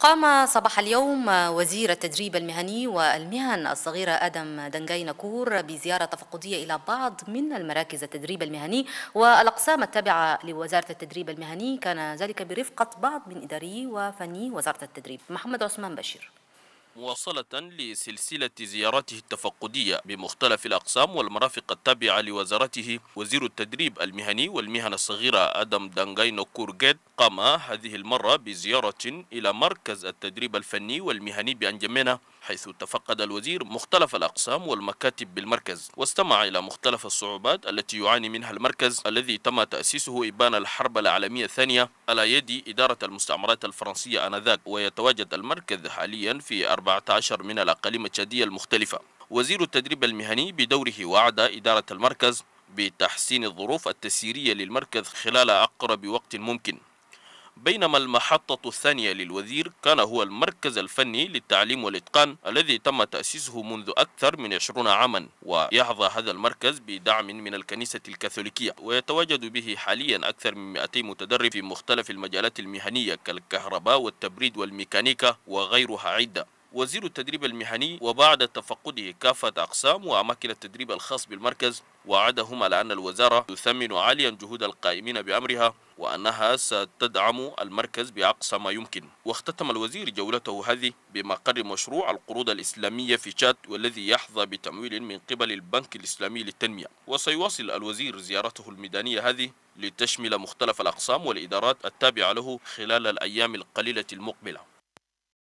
قام صباح اليوم وزير التدريب المهني والمهن الصغيرة آدم دنجاي نكور بزيارة تفقدية إلى بعض من المراكز التدريب المهني والأقسام التابعة لوزارة التدريب المهني كان ذلك برفقة بعض من إداري وفني وزارة التدريب محمد عثمان بشير مواصلة لسلسلة زياراته التفقدية بمختلف الأقسام والمرافق التابعة لوزارته وزير التدريب المهني والمهن الصغيرة آدم دانغاينو كورغيد قام هذه المرة بزيارة إلى مركز التدريب الفني والمهني بأنجمينة حيث تفقد الوزير مختلف الأقسام والمكاتب بالمركز واستمع إلى مختلف الصعوبات التي يعاني منها المركز الذي تم تأسيسه إبان الحرب العالمية الثانية على يد إدارة المستعمرات الفرنسية آنذاك ويتواجد المركز حاليا في 14 من الأقاليم التشادية المختلفة وزير التدريب المهني بدوره وعد إدارة المركز بتحسين الظروف التسييرية للمركز خلال أقرب وقت ممكن بينما المحطة الثانية للوزير كان هو المركز الفني للتعليم والإتقان الذي تم تأسيسه منذ أكثر من 20 عاما ويحظى هذا المركز بدعم من الكنيسة الكاثوليكية ويتواجد به حاليا أكثر من 200 متدرب في مختلف المجالات المهنية كالكهرباء والتبريد والميكانيكا وغيرها عدة وزير التدريب المهني وبعد تفقده كافة أقسام وأماكن التدريب الخاص بالمركز وعدهم على أن الوزارة تثمن عاليا جهود القائمين بأمرها وأنها ستدعم المركز بأقصى ما يمكن واختتم الوزير جولته هذه بمقر مشروع القروض الإسلامية في تشاد والذي يحظى بتمويل من قبل البنك الإسلامي للتنمية وسيواصل الوزير زيارته الميدانية هذه لتشمل مختلف الأقسام والإدارات التابعة له خلال الأيام القليلة المقبلة